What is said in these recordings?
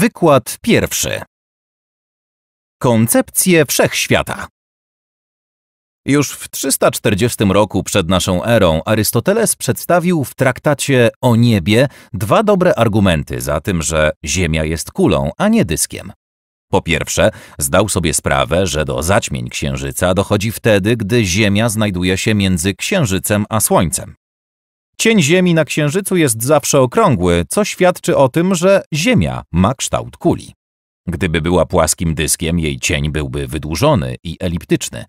Wykład pierwszy. Koncepcje wszechświata. Już w 340 roku przed naszą erą Arystoteles przedstawił w traktacie o niebie dwa dobre argumenty za tym, że Ziemia jest kulą, a nie dyskiem. Po pierwsze, zdał sobie sprawę, że do zaćmień Księżyca dochodzi wtedy, gdy Ziemia znajduje się między Księżycem a Słońcem. Cień Ziemi na Księżycu jest zawsze okrągły, co świadczy o tym, że Ziemia ma kształt kuli. Gdyby była płaskim dyskiem, jej cień byłby wydłużony i eliptyczny.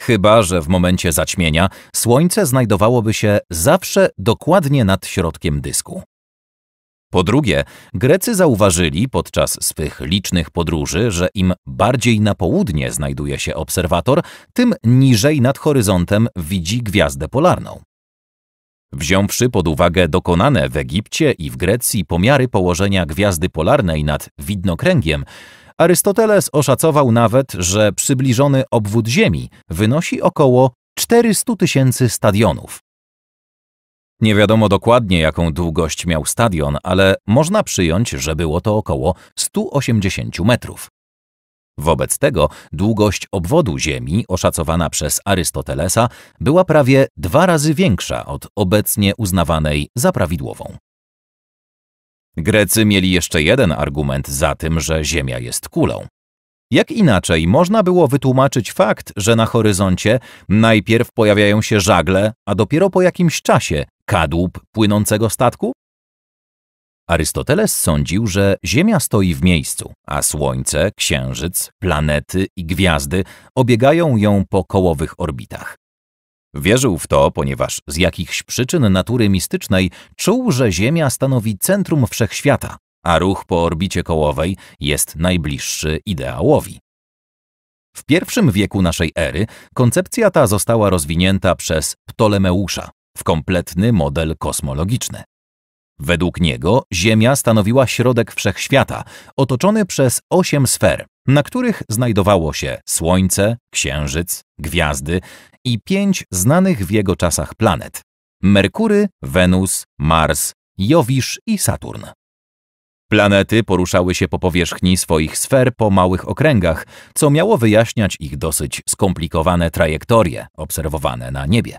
Chyba, że w momencie zaćmienia Słońce znajdowałoby się zawsze dokładnie nad środkiem dysku. Po drugie, Grecy zauważyli podczas swych licznych podróży, że im bardziej na południe znajduje się obserwator, tym niżej nad horyzontem widzi gwiazdę polarną. Wziąwszy pod uwagę dokonane w Egipcie i w Grecji pomiary położenia gwiazdy polarnej nad widnokręgiem, Arystoteles oszacował nawet, że przybliżony obwód Ziemi wynosi około 400 tysięcy stadionów. Nie wiadomo dokładnie, jaką długość miał stadion, ale można przyjąć, że było to około 180 metrów. Wobec tego długość obwodu Ziemi, oszacowana przez Arystotelesa, była prawie dwa razy większa od obecnie uznawanej za prawidłową. Grecy mieli jeszcze jeden argument za tym, że Ziemia jest kulą. Jak inaczej można było wytłumaczyć fakt, że na horyzoncie najpierw pojawiają się żagle, a dopiero po jakimś czasie kadłub płynącego statku? Arystoteles sądził, że Ziemia stoi w miejscu, a Słońce, Księżyc, planety i gwiazdy obiegają ją po kołowych orbitach. Wierzył w to, ponieważ z jakichś przyczyn natury mistycznej czuł, że Ziemia stanowi centrum wszechświata, a ruch po orbicie kołowej jest najbliższy ideałowi. W pierwszym wieku naszej ery koncepcja ta została rozwinięta przez Ptolemeusza w kompletny model kosmologiczny. Według niego Ziemia stanowiła środek wszechświata, otoczony przez osiem sfer, na których znajdowało się Słońce, Księżyc, gwiazdy i pięć znanych w jego czasach planet: Merkury, Wenus, Mars, Jowisz i Saturn. Planety poruszały się po powierzchni swoich sfer po małych okręgach, co miało wyjaśniać ich dosyć skomplikowane trajektorie obserwowane na niebie.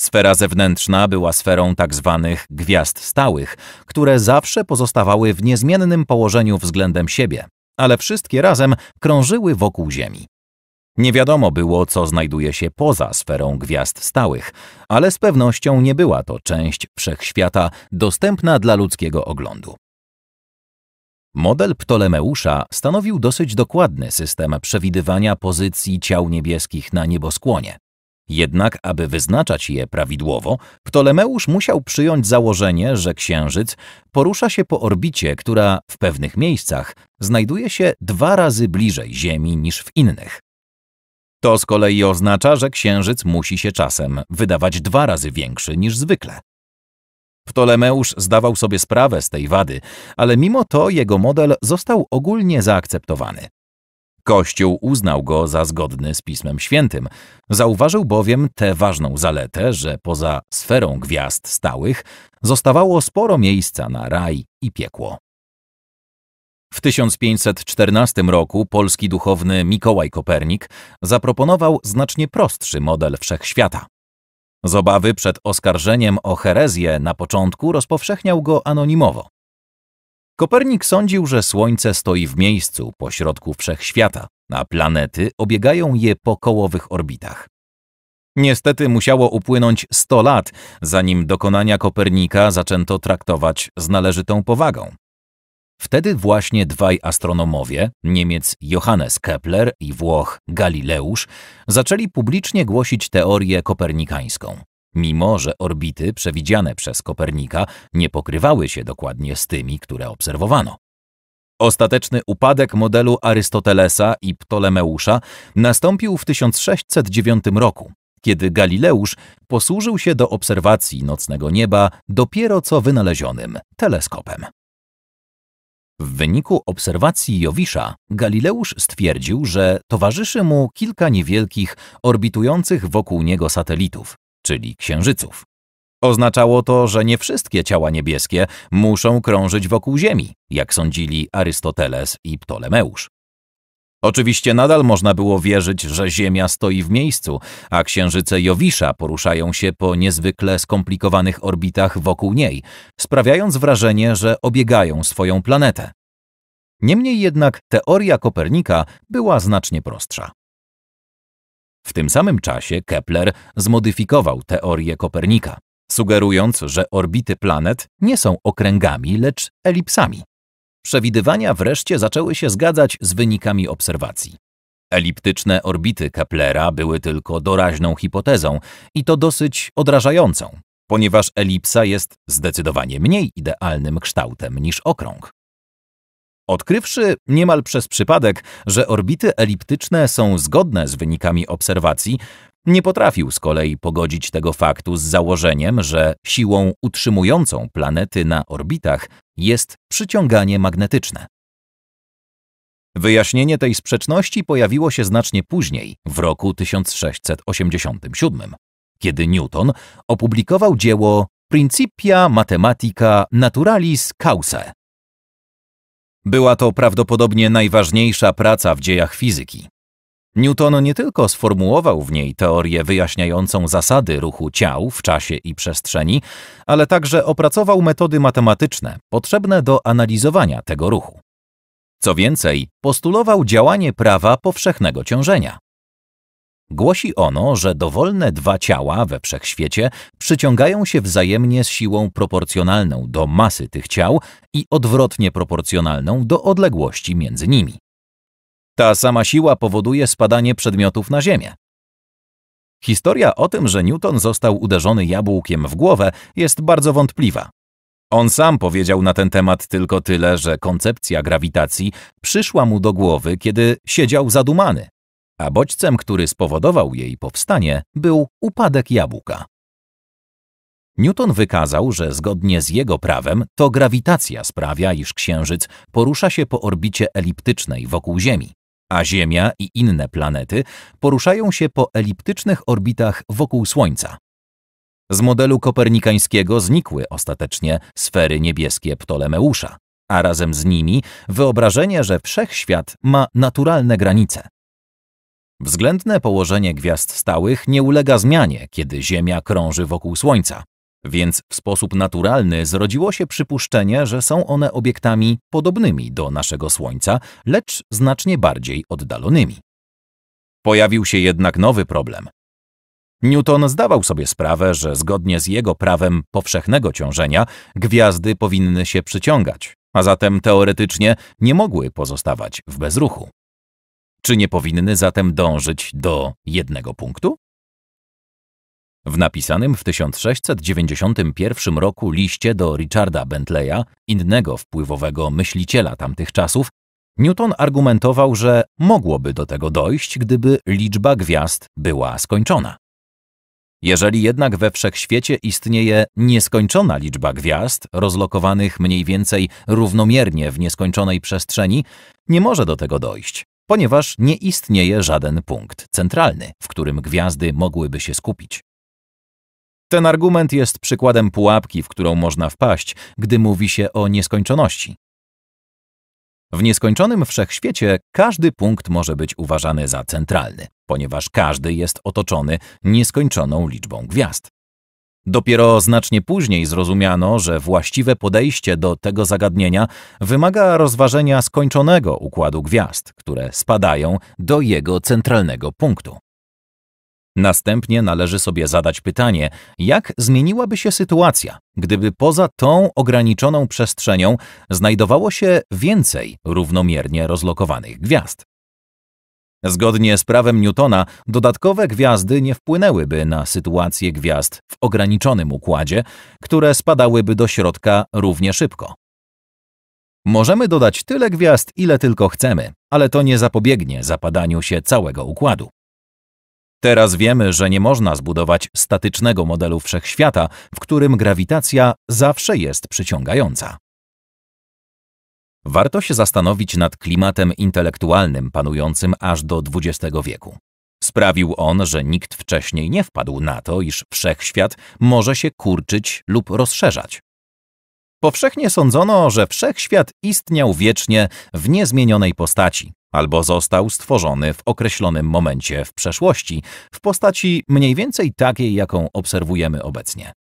Sfera zewnętrzna była sferą tzw. Tak gwiazd stałych, które zawsze pozostawały w niezmiennym położeniu względem siebie, ale wszystkie razem krążyły wokół Ziemi. Nie wiadomo było, co znajduje się poza sferą gwiazd stałych, ale z pewnością nie była to część wszechświata dostępna dla ludzkiego oglądu. Model Ptolemeusza stanowił dosyć dokładny system przewidywania pozycji ciał niebieskich na nieboskłonie. Jednak, aby wyznaczać je prawidłowo, Ptolemeusz musiał przyjąć założenie, że Księżyc porusza się po orbicie, która w pewnych miejscach znajduje się dwa razy bliżej Ziemi niż w innych. To z kolei oznacza, że Księżyc musi się czasem wydawać dwa razy większy niż zwykle. Ptolemeusz zdawał sobie sprawę z tej wady, ale mimo to jego model został ogólnie zaakceptowany. Kościół uznał go za zgodny z Pismem Świętym. Zauważył bowiem tę ważną zaletę, że poza sferą gwiazd stałych zostawało sporo miejsca na raj i piekło. W 1514 roku polski duchowny Mikołaj Kopernik zaproponował znacznie prostszy model wszechświata. Z obawy przed oskarżeniem o herezję na początku rozpowszechniał go anonimowo. Kopernik sądził, że Słońce stoi w miejscu pośrodku wszechświata, a planety obiegają je po kołowych orbitach. Niestety musiało upłynąć 100 lat, zanim dokonania Kopernika zaczęto traktować z należytą powagą. Wtedy właśnie dwaj astronomowie, Niemiec Johannes Kepler i Włoch Galileusz, zaczęli publicznie głosić teorię kopernikańską. Mimo, że orbity przewidziane przez Kopernika nie pokrywały się dokładnie z tymi, które obserwowano. Ostateczny upadek modelu Arystotelesa i Ptolemeusza nastąpił w 1609 roku, kiedy Galileusz posłużył się do obserwacji nocnego nieba dopiero co wynalezionym teleskopem. W wyniku obserwacji Jowisza Galileusz stwierdził, że towarzyszy mu kilka niewielkich, orbitujących wokół niego satelitów, czyli księżyców. Oznaczało to, że nie wszystkie ciała niebieskie muszą krążyć wokół Ziemi, jak sądzili Arystoteles i Ptolemeusz. Oczywiście nadal można było wierzyć, że Ziemia stoi w miejscu, a księżyce Jowisza poruszają się po niezwykle skomplikowanych orbitach wokół niej, sprawiając wrażenie, że obiegają swoją planetę. Niemniej jednak teoria Kopernika była znacznie prostsza. W tym samym czasie Kepler zmodyfikował teorię Kopernika, sugerując, że orbity planet nie są okręgami, lecz elipsami. Przewidywania wreszcie zaczęły się zgadzać z wynikami obserwacji. Eliptyczne orbity Keplera były tylko doraźną hipotezą i to dosyć odrażającą, ponieważ elipsa jest zdecydowanie mniej idealnym kształtem niż okrąg. Odkrywszy niemal przez przypadek, że orbity eliptyczne są zgodne z wynikami obserwacji, nie potrafił z kolei pogodzić tego faktu z założeniem, że siłą utrzymującą planety na orbitach jest przyciąganie magnetyczne. Wyjaśnienie tej sprzeczności pojawiło się znacznie później, w roku 1687, kiedy Newton opublikował dzieło Principia Mathematica Naturalis Causae, była to prawdopodobnie najważniejsza praca w dziejach fizyki. Newton nie tylko sformułował w niej teorię wyjaśniającą zasady ruchu ciał w czasie i przestrzeni, ale także opracował metody matematyczne potrzebne do analizowania tego ruchu. Co więcej, postulował działanie prawa powszechnego ciążenia. Głosi ono, że dowolne dwa ciała we wszechświecie przyciągają się wzajemnie z siłą proporcjonalną do masy tych ciał i odwrotnie proporcjonalną do odległości między nimi. Ta sama siła powoduje spadanie przedmiotów na Ziemię. Historia o tym, że Newton został uderzony jabłkiem w głowę, jest bardzo wątpliwa. On sam powiedział na ten temat tylko tyle, że koncepcja grawitacji przyszła mu do głowy, kiedy siedział zadumany a bodźcem, który spowodował jej powstanie, był upadek jabłka. Newton wykazał, że zgodnie z jego prawem to grawitacja sprawia, iż Księżyc porusza się po orbicie eliptycznej wokół Ziemi, a Ziemia i inne planety poruszają się po eliptycznych orbitach wokół Słońca. Z modelu kopernikańskiego znikły ostatecznie sfery niebieskie Ptolemeusza, a razem z nimi wyobrażenie, że wszechświat ma naturalne granice. Względne położenie gwiazd stałych nie ulega zmianie, kiedy Ziemia krąży wokół Słońca, więc w sposób naturalny zrodziło się przypuszczenie, że są one obiektami podobnymi do naszego Słońca, lecz znacznie bardziej oddalonymi. Pojawił się jednak nowy problem. Newton zdawał sobie sprawę, że zgodnie z jego prawem powszechnego ciążenia gwiazdy powinny się przyciągać, a zatem teoretycznie nie mogły pozostawać w bezruchu. Czy nie powinny zatem dążyć do jednego punktu? W napisanym w 1691 roku liście do Richarda Bentleya, innego wpływowego myśliciela tamtych czasów, Newton argumentował, że mogłoby do tego dojść, gdyby liczba gwiazd była skończona. Jeżeli jednak we wszechświecie istnieje nieskończona liczba gwiazd, rozlokowanych mniej więcej równomiernie w nieskończonej przestrzeni, nie może do tego dojść, ponieważ nie istnieje żaden punkt centralny, w którym gwiazdy mogłyby się skupić. Ten argument jest przykładem pułapki, w którą można wpaść, gdy mówi się o nieskończoności. W nieskończonym wszechświecie każdy punkt może być uważany za centralny, ponieważ każdy jest otoczony nieskończoną liczbą gwiazd. Dopiero znacznie później zrozumiano, że właściwe podejście do tego zagadnienia wymaga rozważenia skończonego układu gwiazd, które spadają do jego centralnego punktu. Następnie należy sobie zadać pytanie, jak zmieniłaby się sytuacja, gdyby poza tą ograniczoną przestrzenią znajdowało się więcej równomiernie rozlokowanych gwiazd. Zgodnie z prawem Newtona, dodatkowe gwiazdy nie wpłynęłyby na sytuację gwiazd w ograniczonym układzie, które spadałyby do środka równie szybko. Możemy dodać tyle gwiazd, ile tylko chcemy, ale to nie zapobiegnie zapadaniu się całego układu. Teraz wiemy, że nie można zbudować statycznego modelu wszechświata, w którym grawitacja zawsze jest przyciągająca. Warto się zastanowić nad klimatem intelektualnym panującym aż do XX wieku. Sprawił on, że nikt wcześniej nie wpadł na to, iż wszechświat może się kurczyć lub rozszerzać. Powszechnie sądzono, że wszechświat istniał wiecznie w niezmienionej postaci, albo został stworzony w określonym momencie w przeszłości, w postaci mniej więcej takiej, jaką obserwujemy obecnie.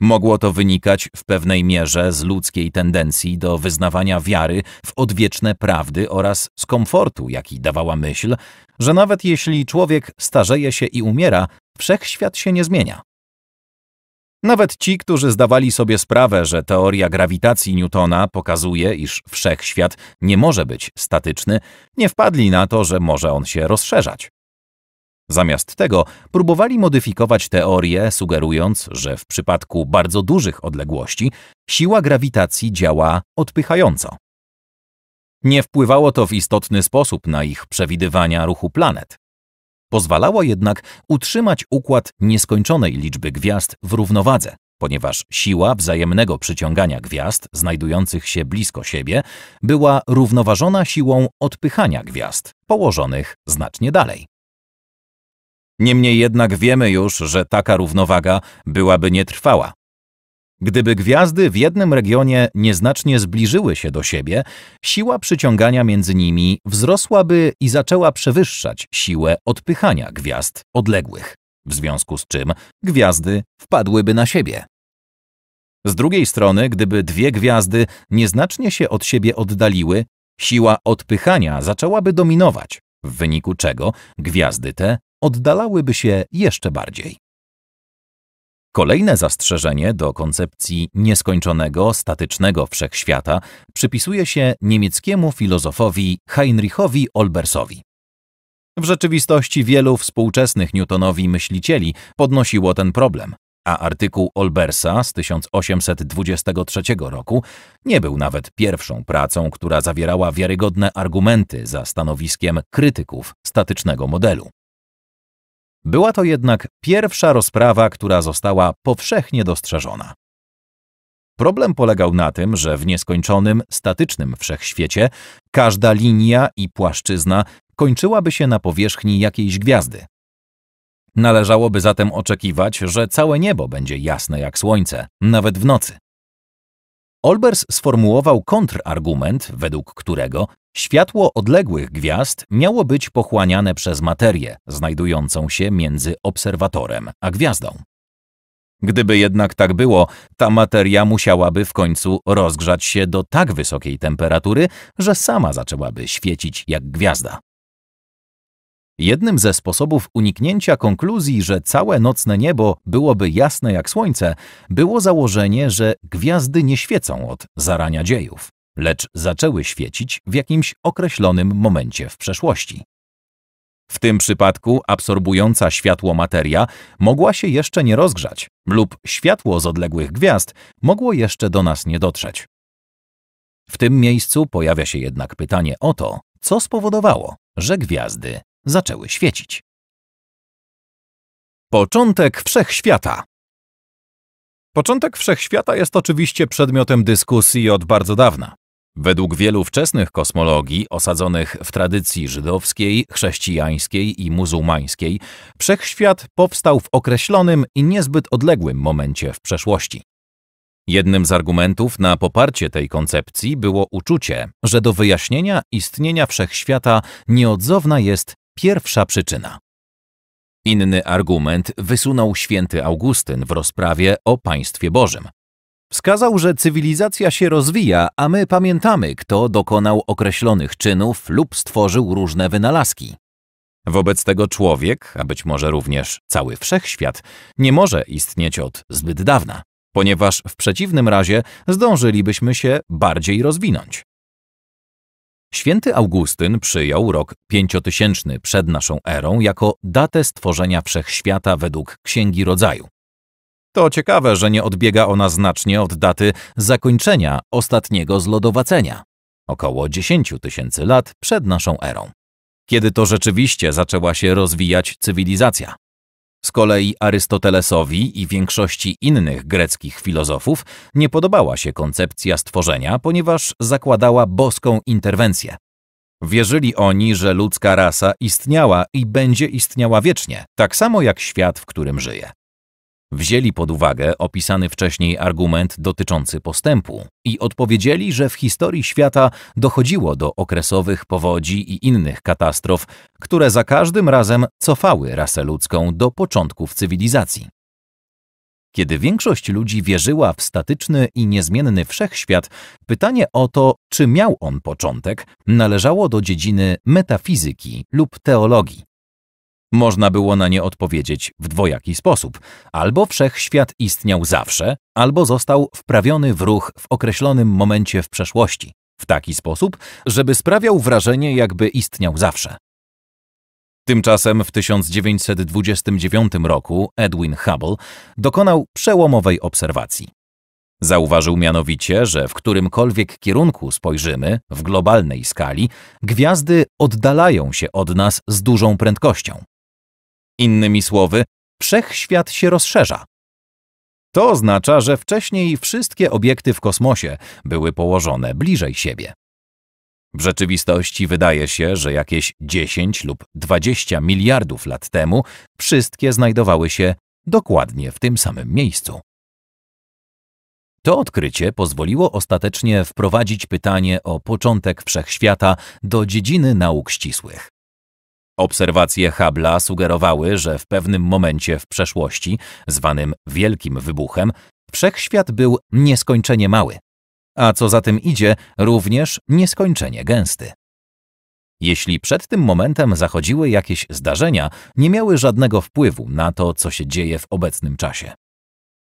Mogło to wynikać w pewnej mierze z ludzkiej tendencji do wyznawania wiary w odwieczne prawdy oraz z komfortu, jaki dawała myśl, że nawet jeśli człowiek starzeje się i umiera, wszechświat się nie zmienia. Nawet ci, którzy zdawali sobie sprawę, że teoria grawitacji Newtona pokazuje, iż wszechświat nie może być statyczny, nie wpadli na to, że może on się rozszerzać. Zamiast tego próbowali modyfikować teorię, sugerując, że w przypadku bardzo dużych odległości siła grawitacji działa odpychająco. Nie wpływało to w istotny sposób na ich przewidywania ruchu planet. Pozwalało jednak utrzymać układ nieskończonej liczby gwiazd w równowadze, ponieważ siła wzajemnego przyciągania gwiazd znajdujących się blisko siebie była równoważona siłą odpychania gwiazd położonych znacznie dalej. Niemniej jednak wiemy już, że taka równowaga byłaby nietrwała. Gdyby gwiazdy w jednym regionie nieznacznie zbliżyły się do siebie, siła przyciągania między nimi wzrosłaby i zaczęła przewyższać siłę odpychania gwiazd odległych, w związku z czym gwiazdy wpadłyby na siebie. Z drugiej strony, gdyby dwie gwiazdy nieznacznie się od siebie oddaliły, siła odpychania zaczęłaby dominować, w wyniku czego gwiazdy te oddalałyby się jeszcze bardziej. Kolejne zastrzeżenie do koncepcji nieskończonego, statycznego wszechświata przypisuje się niemieckiemu filozofowi Heinrichowi Olbersowi. W rzeczywistości wielu współczesnych Newtonowi myślicieli podnosiło ten problem, a artykuł Olbersa z 1823 roku nie był nawet pierwszą pracą, która zawierała wiarygodne argumenty za stanowiskiem krytyków statycznego modelu. Była to jednak pierwsza rozprawa, która została powszechnie dostrzeżona. Problem polegał na tym, że w nieskończonym, statycznym wszechświecie każda linia i płaszczyzna kończyłaby się na powierzchni jakiejś gwiazdy. Należałoby zatem oczekiwać, że całe niebo będzie jasne jak słońce, nawet w nocy. Olbers sformułował kontrargument, według którego światło odległych gwiazd miało być pochłaniane przez materię znajdującą się między obserwatorem a gwiazdą. Gdyby jednak tak było, ta materia musiałaby w końcu rozgrzać się do tak wysokiej temperatury, że sama zaczęłaby świecić jak gwiazda. Jednym ze sposobów uniknięcia konkluzji, że całe nocne niebo byłoby jasne jak słońce, było założenie, że gwiazdy nie świecą od zarania dziejów, lecz zaczęły świecić w jakimś określonym momencie w przeszłości. W tym przypadku absorbująca światło materia mogła się jeszcze nie rozgrzać lub światło z odległych gwiazd mogło jeszcze do nas nie dotrzeć. W tym miejscu pojawia się jednak pytanie o to, co spowodowało, że gwiazdy zaczęły świecić. Początek wszechświata. Początek wszechświata jest oczywiście przedmiotem dyskusji od bardzo dawna. Według wielu wczesnych kosmologii, osadzonych w tradycji żydowskiej, chrześcijańskiej i muzułmańskiej, wszechświat powstał w określonym i niezbyt odległym momencie w przeszłości. Jednym z argumentów na poparcie tej koncepcji było uczucie, że do wyjaśnienia istnienia wszechświata nieodzowna jest pierwsza przyczyna. Inny argument wysunął święty Augustyn w rozprawie o państwie Bożym. Wskazał, że cywilizacja się rozwija, a my pamiętamy, kto dokonał określonych czynów lub stworzył różne wynalazki. Wobec tego człowiek, a być może również cały wszechświat, nie może istnieć od zbyt dawna, ponieważ w przeciwnym razie zdążylibyśmy się bardziej rozwinąć. Święty Augustyn przyjął rok tysięczny przed naszą erą jako datę stworzenia wszechświata według Księgi Rodzaju. To ciekawe, że nie odbiega ona znacznie od daty zakończenia ostatniego zlodowacenia, około 10 tysięcy lat przed naszą erą, kiedy to rzeczywiście zaczęła się rozwijać cywilizacja. Z kolei Arystotelesowi i większości innych greckich filozofów nie podobała się koncepcja stworzenia, ponieważ zakładała boską interwencję. Wierzyli oni, że ludzka rasa istniała i będzie istniała wiecznie, tak samo jak świat, w którym żyje. Wzięli pod uwagę opisany wcześniej argument dotyczący postępu i odpowiedzieli, że w historii świata dochodziło do okresowych powodzi i innych katastrof, które za każdym razem cofały rasę ludzką do początków cywilizacji. Kiedy większość ludzi wierzyła w statyczny i niezmienny wszechświat, pytanie o to, czy miał on początek, należało do dziedziny metafizyki lub teologii. Można było na nie odpowiedzieć w dwojaki sposób. Albo wszechświat istniał zawsze, albo został wprawiony w ruch w określonym momencie w przeszłości. W taki sposób, żeby sprawiał wrażenie, jakby istniał zawsze. Tymczasem w 1929 roku Edwin Hubble dokonał przełomowej obserwacji. Zauważył mianowicie, że w którymkolwiek kierunku spojrzymy, w globalnej skali, gwiazdy oddalają się od nas z dużą prędkością. Innymi słowy, wszechświat się rozszerza. To oznacza, że wcześniej wszystkie obiekty w kosmosie były położone bliżej siebie. W rzeczywistości wydaje się, że jakieś 10 lub 20 miliardów lat temu wszystkie znajdowały się dokładnie w tym samym miejscu. To odkrycie pozwoliło ostatecznie wprowadzić pytanie o początek wszechświata do dziedziny nauk ścisłych. Obserwacje Hubble'a sugerowały, że w pewnym momencie w przeszłości, zwanym Wielkim Wybuchem, wszechświat był nieskończenie mały, a co za tym idzie, również nieskończenie gęsty. Jeśli przed tym momentem zachodziły jakieś zdarzenia, nie miały żadnego wpływu na to, co się dzieje w obecnym czasie.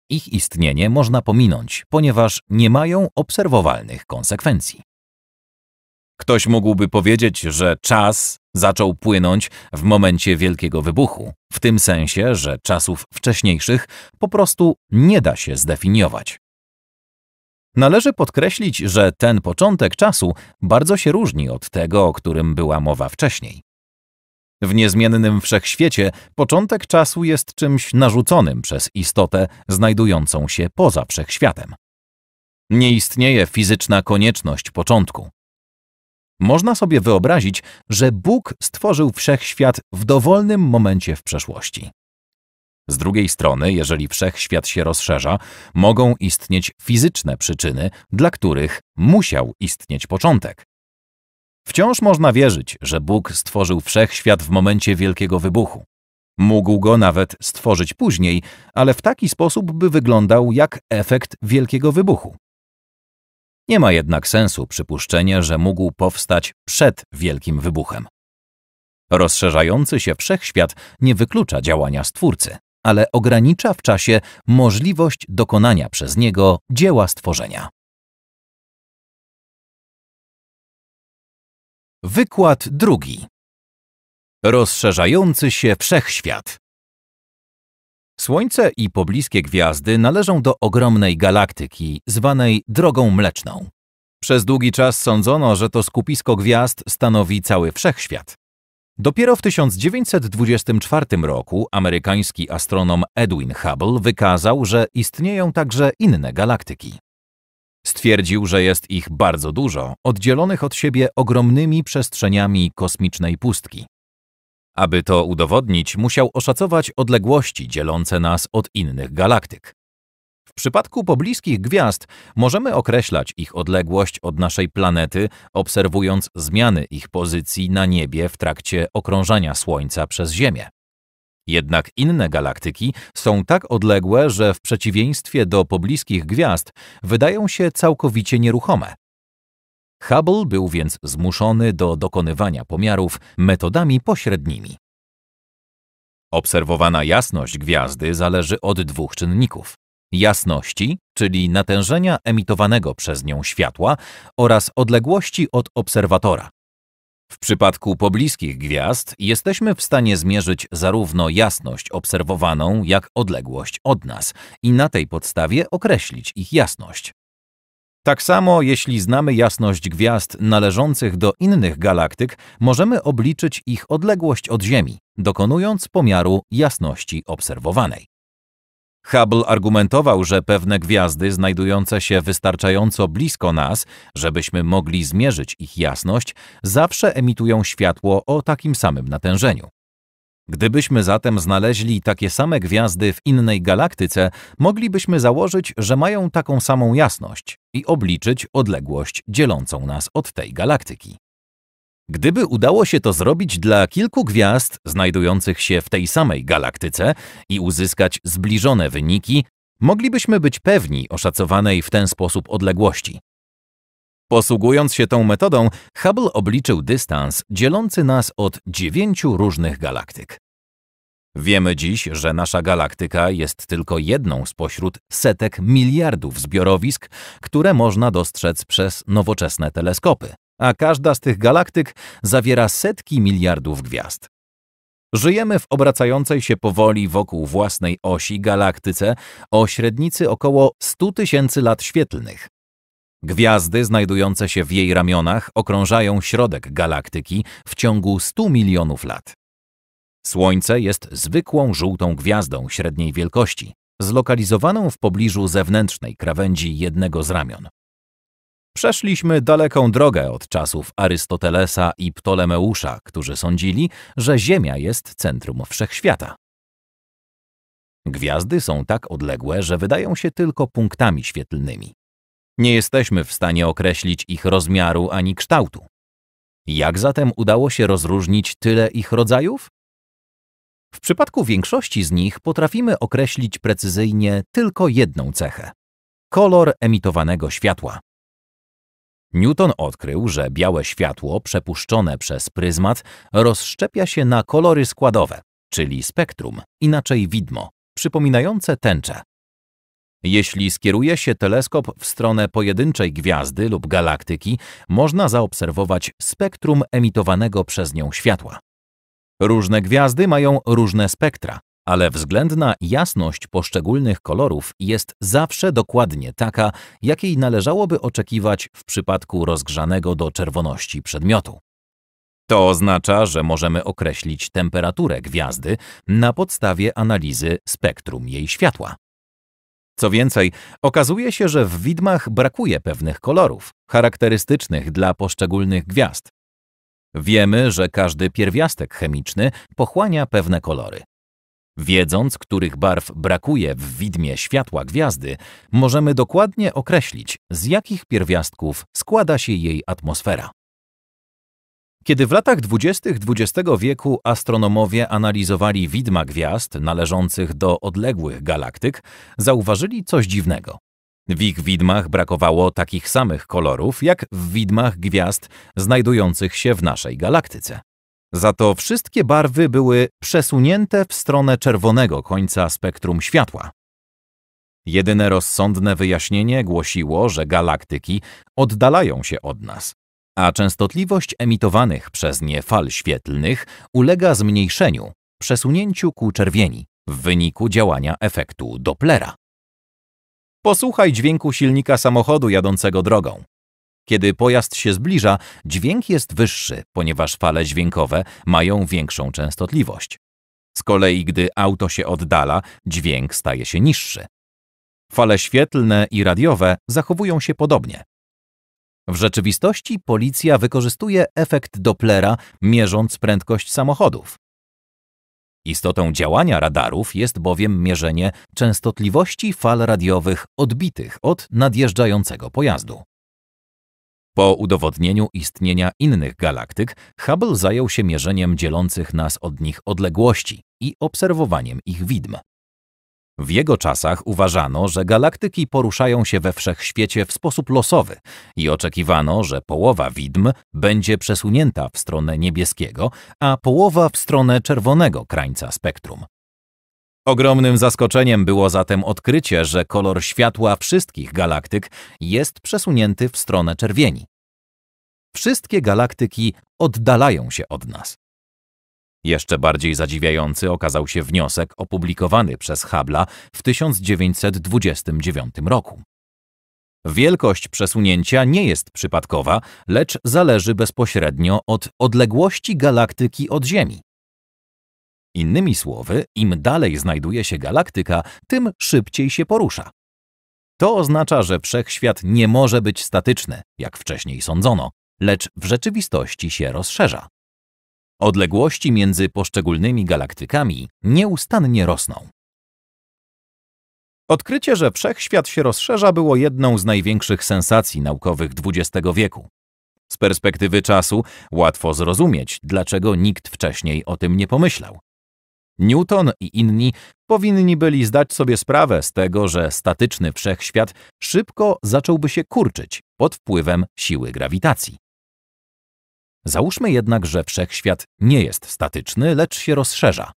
Ich istnienie można pominąć, ponieważ nie mają obserwowalnych konsekwencji. Ktoś mógłby powiedzieć, że czas zaczął płynąć w momencie wielkiego wybuchu, w tym sensie, że czasów wcześniejszych po prostu nie da się zdefiniować. Należy podkreślić, że ten początek czasu bardzo się różni od tego, o którym była mowa wcześniej. W niezmiennym wszechświecie początek czasu jest czymś narzuconym przez istotę znajdującą się poza wszechświatem. Nie istnieje fizyczna konieczność początku. Można sobie wyobrazić, że Bóg stworzył wszechświat w dowolnym momencie w przeszłości. Z drugiej strony, jeżeli wszechświat się rozszerza, mogą istnieć fizyczne przyczyny, dla których musiał istnieć początek. Wciąż można wierzyć, że Bóg stworzył wszechświat w momencie wielkiego wybuchu. Mógł go nawet stworzyć później, ale w taki sposób, by wyglądał jak efekt wielkiego wybuchu. Nie ma jednak sensu przypuszczenie, że mógł powstać przed wielkim wybuchem. Rozszerzający się wszechświat nie wyklucza działania Stwórcy, ale ogranicza w czasie możliwość dokonania przez niego dzieła stworzenia. Wykład drugi. Rozszerzający się wszechświat. Słońce i pobliskie gwiazdy należą do ogromnej galaktyki, zwanej Drogą Mleczną. Przez długi czas sądzono, że to skupisko gwiazd stanowi cały wszechświat. Dopiero w 1924 roku amerykański astronom Edwin Hubble wykazał, że istnieją także inne galaktyki. Stwierdził, że jest ich bardzo dużo, oddzielonych od siebie ogromnymi przestrzeniami kosmicznej pustki. Aby to udowodnić, musiał oszacować odległości dzielące nas od innych galaktyk. W przypadku pobliskich gwiazd możemy określać ich odległość od naszej planety, obserwując zmiany ich pozycji na niebie w trakcie okrążania Słońca przez Ziemię. Jednak inne galaktyki są tak odległe, że w przeciwieństwie do pobliskich gwiazd wydają się całkowicie nieruchome. Hubble był więc zmuszony do dokonywania pomiarów metodami pośrednimi. Obserwowana jasność gwiazdy zależy od dwóch czynników: jasności, czyli natężenia emitowanego przez nią światła oraz odległości od obserwatora. W przypadku pobliskich gwiazd jesteśmy w stanie zmierzyć zarówno jasność obserwowaną, jak odległość od nas i na tej podstawie określić ich jasność. Tak samo, jeśli znamy jasność gwiazd należących do innych galaktyk, możemy obliczyć ich odległość od Ziemi, dokonując pomiaru jasności obserwowanej. Hubble argumentował, że pewne gwiazdy znajdujące się wystarczająco blisko nas, żebyśmy mogli zmierzyć ich jasność, zawsze emitują światło o takim samym natężeniu. Gdybyśmy zatem znaleźli takie same gwiazdy w innej galaktyce, moglibyśmy założyć, że mają taką samą jasność i obliczyć odległość dzielącą nas od tej galaktyki. Gdyby udało się to zrobić dla kilku gwiazd znajdujących się w tej samej galaktyce i uzyskać zbliżone wyniki, moglibyśmy być pewni oszacowanej w ten sposób odległości. Posługując się tą metodą, Hubble obliczył dystans dzielący nas od dziewięciu różnych galaktyk. Wiemy dziś, że nasza galaktyka jest tylko jedną spośród setek miliardów zbiorowisk, które można dostrzec przez nowoczesne teleskopy, a każda z tych galaktyk zawiera setki miliardów gwiazd. Żyjemy w obracającej się powoli wokół własnej osi galaktyce o średnicy około 100 tysięcy lat świetlnych, Gwiazdy znajdujące się w jej ramionach okrążają środek galaktyki w ciągu 100 milionów lat. Słońce jest zwykłą żółtą gwiazdą średniej wielkości, zlokalizowaną w pobliżu zewnętrznej krawędzi jednego z ramion. Przeszliśmy daleką drogę od czasów Arystotelesa i Ptolemeusza, którzy sądzili, że Ziemia jest centrum wszechświata. Gwiazdy są tak odległe, że wydają się tylko punktami świetlnymi. Nie jesteśmy w stanie określić ich rozmiaru ani kształtu. Jak zatem udało się rozróżnić tyle ich rodzajów? W przypadku większości z nich potrafimy określić precyzyjnie tylko jedną cechę kolor emitowanego światła. Newton odkrył, że białe światło przepuszczone przez pryzmat rozszczepia się na kolory składowe, czyli spektrum, inaczej widmo, przypominające tęczę, jeśli skieruje się teleskop w stronę pojedynczej gwiazdy lub galaktyki, można zaobserwować spektrum emitowanego przez nią światła. Różne gwiazdy mają różne spektra, ale względna jasność poszczególnych kolorów jest zawsze dokładnie taka, jakiej należałoby oczekiwać w przypadku rozgrzanego do czerwoności przedmiotu. To oznacza, że możemy określić temperaturę gwiazdy na podstawie analizy spektrum jej światła. Co więcej, okazuje się, że w widmach brakuje pewnych kolorów, charakterystycznych dla poszczególnych gwiazd. Wiemy, że każdy pierwiastek chemiczny pochłania pewne kolory. Wiedząc, których barw brakuje w widmie światła gwiazdy, możemy dokładnie określić, z jakich pierwiastków składa się jej atmosfera. Kiedy w latach dwudziestych XX wieku astronomowie analizowali widma gwiazd należących do odległych galaktyk, zauważyli coś dziwnego. W ich widmach brakowało takich samych kolorów, jak w widmach gwiazd znajdujących się w naszej galaktyce. Za to wszystkie barwy były przesunięte w stronę czerwonego końca spektrum światła. Jedyne rozsądne wyjaśnienie głosiło, że galaktyki oddalają się od nas, a częstotliwość emitowanych przez nie fal świetlnych ulega zmniejszeniu, przesunięciu ku czerwieni w wyniku działania efektu Dopplera. Posłuchaj dźwięku silnika samochodu jadącego drogą. Kiedy pojazd się zbliża, dźwięk jest wyższy, ponieważ fale dźwiękowe mają większą częstotliwość. Z kolei, gdy auto się oddala, dźwięk staje się niższy. Fale świetlne i radiowe zachowują się podobnie, w rzeczywistości policja wykorzystuje efekt Dopplera, mierząc prędkość samochodów. Istotą działania radarów jest bowiem mierzenie częstotliwości fal radiowych odbitych od nadjeżdżającego pojazdu. Po udowodnieniu istnienia innych galaktyk, Hubble zajął się mierzeniem dzielących nas od nich odległości i obserwowaniem ich widm. W jego czasach uważano, że galaktyki poruszają się we wszechświecie w sposób losowy i oczekiwano, że połowa widm będzie przesunięta w stronę niebieskiego, a połowa w stronę czerwonego krańca spektrum. Ogromnym zaskoczeniem było zatem odkrycie, że kolor światła wszystkich galaktyk jest przesunięty w stronę czerwieni. Wszystkie galaktyki oddalają się od nas. Jeszcze bardziej zadziwiający okazał się wniosek opublikowany przez Habla w 1929 roku. Wielkość przesunięcia nie jest przypadkowa, lecz zależy bezpośrednio od odległości galaktyki od Ziemi. Innymi słowy, im dalej znajduje się galaktyka, tym szybciej się porusza. To oznacza, że wszechświat nie może być statyczny, jak wcześniej sądzono, lecz w rzeczywistości się rozszerza. Odległości między poszczególnymi galaktykami nieustannie rosną. Odkrycie, że wszechświat się rozszerza, było jedną z największych sensacji naukowych XX wieku. Z perspektywy czasu łatwo zrozumieć, dlaczego nikt wcześniej o tym nie pomyślał. Newton i inni powinni byli zdać sobie sprawę z tego, że statyczny wszechświat szybko zacząłby się kurczyć pod wpływem siły grawitacji. Załóżmy jednak, że wszechświat nie jest statyczny, lecz się rozszerza.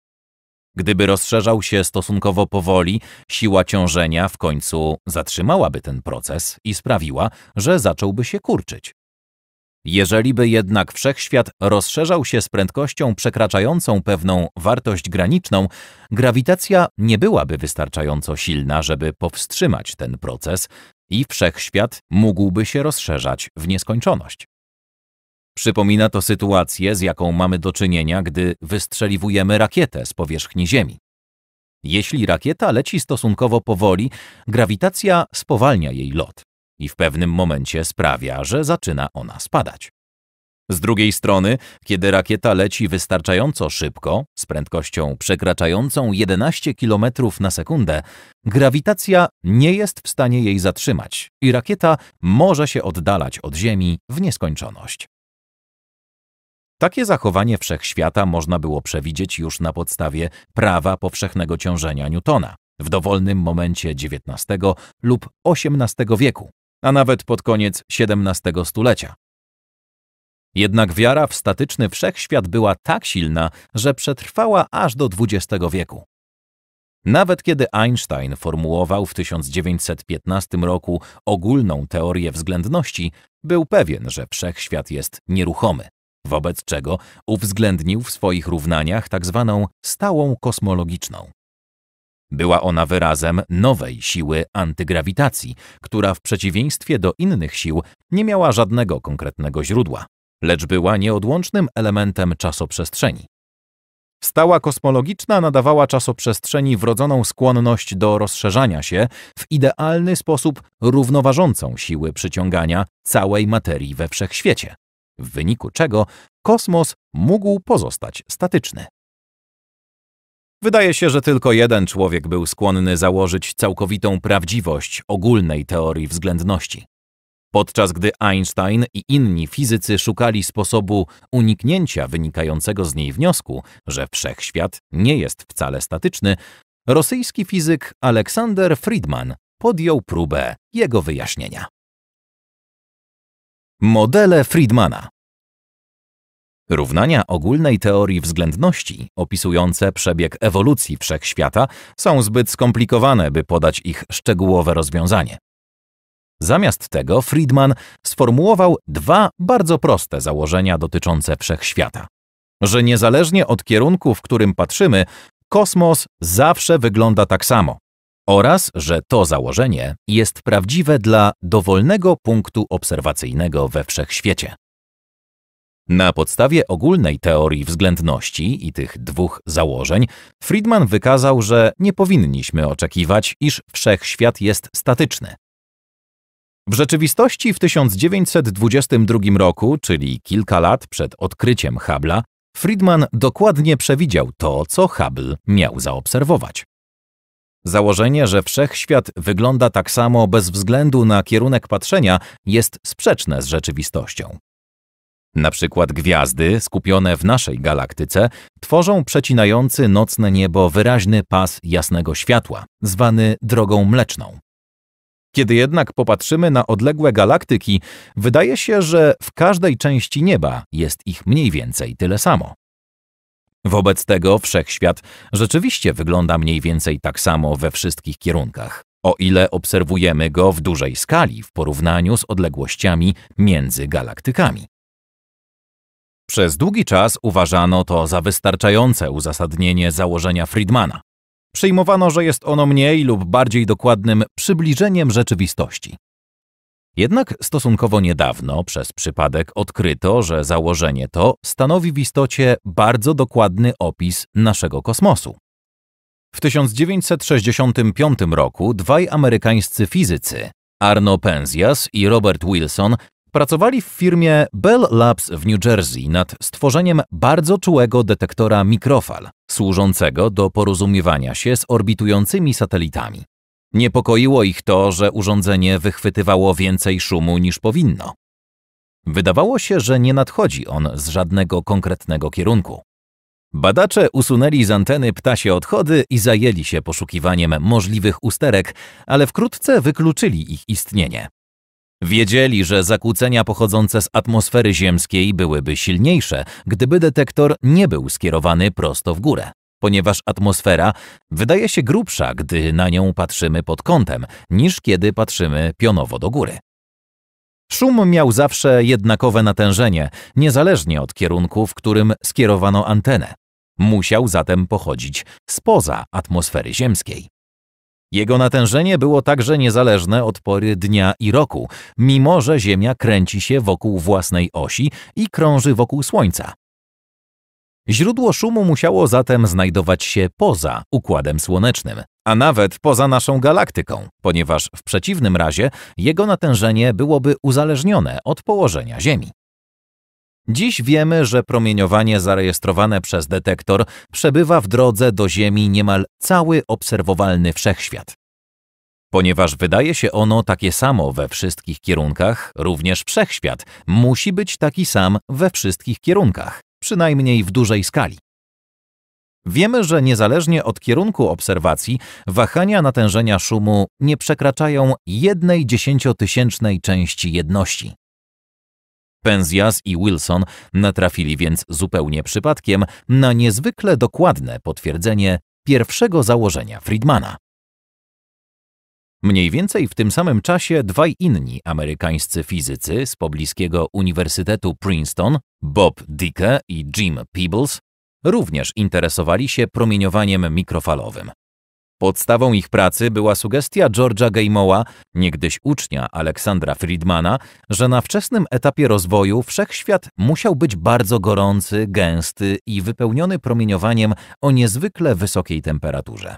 Gdyby rozszerzał się stosunkowo powoli, siła ciążenia w końcu zatrzymałaby ten proces i sprawiła, że zacząłby się kurczyć. Jeżeli by jednak wszechświat rozszerzał się z prędkością przekraczającą pewną wartość graniczną, grawitacja nie byłaby wystarczająco silna, żeby powstrzymać ten proces i wszechświat mógłby się rozszerzać w nieskończoność. Przypomina to sytuację, z jaką mamy do czynienia, gdy wystrzeliwujemy rakietę z powierzchni Ziemi. Jeśli rakieta leci stosunkowo powoli, grawitacja spowalnia jej lot i w pewnym momencie sprawia, że zaczyna ona spadać. Z drugiej strony, kiedy rakieta leci wystarczająco szybko, z prędkością przekraczającą 11 km na sekundę, grawitacja nie jest w stanie jej zatrzymać i rakieta może się oddalać od Ziemi w nieskończoność. Takie zachowanie wszechświata można było przewidzieć już na podstawie prawa powszechnego ciążenia Newtona w dowolnym momencie XIX lub XVIII wieku, a nawet pod koniec XVII stulecia. Jednak wiara w statyczny wszechświat była tak silna, że przetrwała aż do XX wieku. Nawet kiedy Einstein formułował w 1915 roku ogólną teorię względności, był pewien, że wszechświat jest nieruchomy wobec czego uwzględnił w swoich równaniach tzw. Tak stałą kosmologiczną. Była ona wyrazem nowej siły antygrawitacji, która w przeciwieństwie do innych sił nie miała żadnego konkretnego źródła, lecz była nieodłącznym elementem czasoprzestrzeni. Stała kosmologiczna nadawała czasoprzestrzeni wrodzoną skłonność do rozszerzania się w idealny sposób równoważącą siły przyciągania całej materii we wszechświecie, w wyniku czego kosmos mógł pozostać statyczny. Wydaje się, że tylko jeden człowiek był skłonny założyć całkowitą prawdziwość ogólnej teorii względności. Podczas gdy Einstein i inni fizycy szukali sposobu uniknięcia wynikającego z niej wniosku, że wszechświat nie jest wcale statyczny, rosyjski fizyk Aleksander Friedman podjął próbę jego wyjaśnienia. Modele Friedmana Równania ogólnej teorii względności, opisujące przebieg ewolucji wszechświata, są zbyt skomplikowane, by podać ich szczegółowe rozwiązanie. Zamiast tego Friedman sformułował dwa bardzo proste założenia dotyczące wszechświata. Że niezależnie od kierunku, w którym patrzymy, kosmos zawsze wygląda tak samo, oraz że to założenie jest prawdziwe dla dowolnego punktu obserwacyjnego we wszechświecie. Na podstawie ogólnej teorii względności i tych dwóch założeń, Friedman wykazał, że nie powinniśmy oczekiwać, iż wszechświat jest statyczny. W rzeczywistości w 1922 roku, czyli kilka lat przed odkryciem Hubble'a, Friedman dokładnie przewidział to, co Hubble miał zaobserwować. Założenie, że wszechświat wygląda tak samo bez względu na kierunek patrzenia, jest sprzeczne z rzeczywistością. Na przykład gwiazdy, skupione w naszej galaktyce, tworzą przecinający nocne niebo wyraźny pas jasnego światła, zwany drogą mleczną. Kiedy jednak popatrzymy na odległe galaktyki, wydaje się, że w każdej części nieba jest ich mniej więcej tyle samo. Wobec tego wszechświat rzeczywiście wygląda mniej więcej tak samo we wszystkich kierunkach, o ile obserwujemy go w dużej skali w porównaniu z odległościami między galaktykami. Przez długi czas uważano to za wystarczające uzasadnienie założenia Friedmana. Przyjmowano, że jest ono mniej lub bardziej dokładnym przybliżeniem rzeczywistości. Jednak stosunkowo niedawno przez przypadek odkryto, że założenie to stanowi w istocie bardzo dokładny opis naszego kosmosu. W 1965 roku dwaj amerykańscy fizycy, Arno Penzias i Robert Wilson, pracowali w firmie Bell Labs w New Jersey nad stworzeniem bardzo czułego detektora mikrofal, służącego do porozumiewania się z orbitującymi satelitami. Niepokoiło ich to, że urządzenie wychwytywało więcej szumu niż powinno. Wydawało się, że nie nadchodzi on z żadnego konkretnego kierunku. Badacze usunęli z anteny ptasie odchody i zajęli się poszukiwaniem możliwych usterek, ale wkrótce wykluczyli ich istnienie. Wiedzieli, że zakłócenia pochodzące z atmosfery ziemskiej byłyby silniejsze, gdyby detektor nie był skierowany prosto w górę ponieważ atmosfera wydaje się grubsza, gdy na nią patrzymy pod kątem, niż kiedy patrzymy pionowo do góry. Szum miał zawsze jednakowe natężenie, niezależnie od kierunku, w którym skierowano antenę. Musiał zatem pochodzić spoza atmosfery ziemskiej. Jego natężenie było także niezależne od pory dnia i roku, mimo że Ziemia kręci się wokół własnej osi i krąży wokół Słońca. Źródło szumu musiało zatem znajdować się poza Układem Słonecznym, a nawet poza naszą galaktyką, ponieważ w przeciwnym razie jego natężenie byłoby uzależnione od położenia Ziemi. Dziś wiemy, że promieniowanie zarejestrowane przez detektor przebywa w drodze do Ziemi niemal cały obserwowalny wszechświat. Ponieważ wydaje się ono takie samo we wszystkich kierunkach, również wszechświat musi być taki sam we wszystkich kierunkach przynajmniej w dużej skali. Wiemy, że niezależnie od kierunku obserwacji, wahania natężenia szumu nie przekraczają jednej dziesięciotysięcznej części jedności. Penzias i Wilson natrafili więc zupełnie przypadkiem na niezwykle dokładne potwierdzenie pierwszego założenia Friedmana. Mniej więcej w tym samym czasie dwaj inni amerykańscy fizycy z pobliskiego Uniwersytetu Princeton, Bob Dicke i Jim Peebles, również interesowali się promieniowaniem mikrofalowym. Podstawą ich pracy była sugestia George'a Gamowa, niegdyś ucznia Aleksandra Friedmana, że na wczesnym etapie rozwoju wszechświat musiał być bardzo gorący, gęsty i wypełniony promieniowaniem o niezwykle wysokiej temperaturze.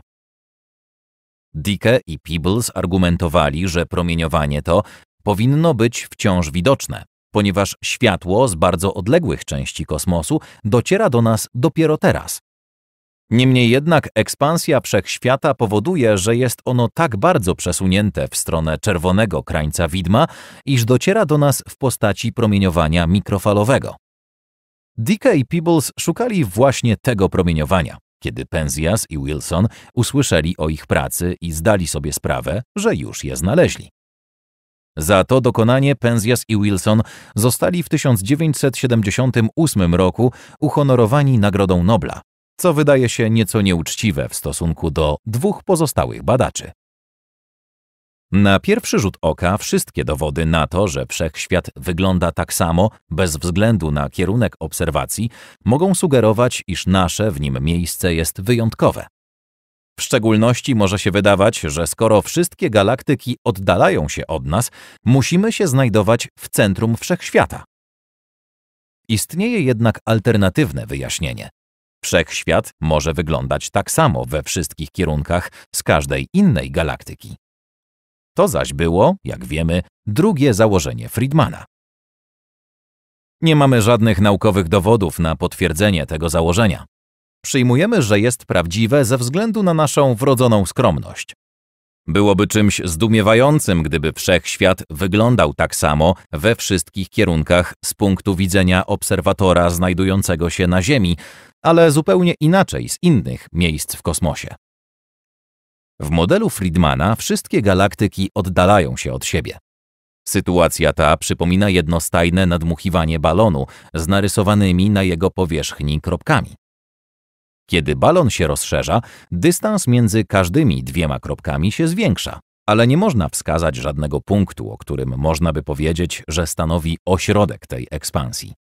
Dicke i Peebles argumentowali, że promieniowanie to powinno być wciąż widoczne, ponieważ światło z bardzo odległych części kosmosu dociera do nas dopiero teraz. Niemniej jednak ekspansja wszechświata powoduje, że jest ono tak bardzo przesunięte w stronę czerwonego krańca widma, iż dociera do nas w postaci promieniowania mikrofalowego. Dicke i Peebles szukali właśnie tego promieniowania. Kiedy Penzias i Wilson usłyszeli o ich pracy i zdali sobie sprawę, że już je znaleźli. Za to dokonanie Penzias i Wilson zostali w 1978 roku uhonorowani Nagrodą Nobla, co wydaje się nieco nieuczciwe w stosunku do dwóch pozostałych badaczy. Na pierwszy rzut oka wszystkie dowody na to, że wszechświat wygląda tak samo, bez względu na kierunek obserwacji, mogą sugerować, iż nasze w nim miejsce jest wyjątkowe. W szczególności może się wydawać, że skoro wszystkie galaktyki oddalają się od nas, musimy się znajdować w centrum wszechświata. Istnieje jednak alternatywne wyjaśnienie. Wszechświat może wyglądać tak samo we wszystkich kierunkach z każdej innej galaktyki. To zaś było, jak wiemy, drugie założenie Friedmana. Nie mamy żadnych naukowych dowodów na potwierdzenie tego założenia. Przyjmujemy, że jest prawdziwe ze względu na naszą wrodzoną skromność. Byłoby czymś zdumiewającym, gdyby wszechświat wyglądał tak samo we wszystkich kierunkach z punktu widzenia obserwatora znajdującego się na Ziemi, ale zupełnie inaczej z innych miejsc w kosmosie. W modelu Friedmana wszystkie galaktyki oddalają się od siebie. Sytuacja ta przypomina jednostajne nadmuchiwanie balonu z narysowanymi na jego powierzchni kropkami. Kiedy balon się rozszerza, dystans między każdymi dwiema kropkami się zwiększa, ale nie można wskazać żadnego punktu, o którym można by powiedzieć, że stanowi ośrodek tej ekspansji.